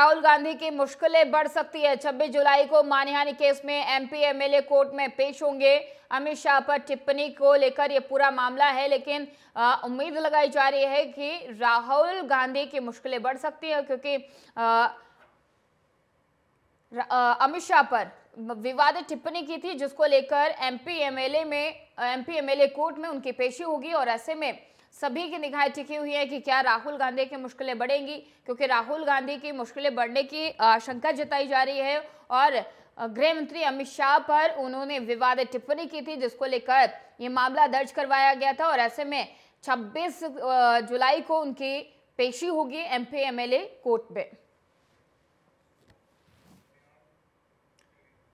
राहुल गांधी की मुश्किलें बढ़ सकती है 26 जुलाई को मानहानि केस में एमपी एमएलए कोर्ट में पेश होंगे अमित शाह पर टिप्पणी को लेकर यह पूरा मामला है लेकिन उम्मीद लगाई जा रही है कि राहुल गांधी की मुश्किलें बढ़ सकती है क्योंकि अमित शाह पर विवादित टिप्पणी की थी जिसको लेकर एमपी एमएलए में एमपी एमएलए कोर्ट में उनकी पेशी होगी और ऐसे में सभी की निगाहें टिकी हुई है कि क्या राहुल गांधी की मुश्किलें बढ़ेंगी क्योंकि राहुल गांधी की मुश्किलें बढ़ने की आशंका जताई जा रही है और गृह मंत्री अमित शाह पर उन्होंने विवादित टिप्पणी की थी जिसको लेकर ये मामला दर्ज करवाया गया था और ऐसे में 26 जुलाई को उनकी पेशी होगी एमपी एमएलए कोर्ट में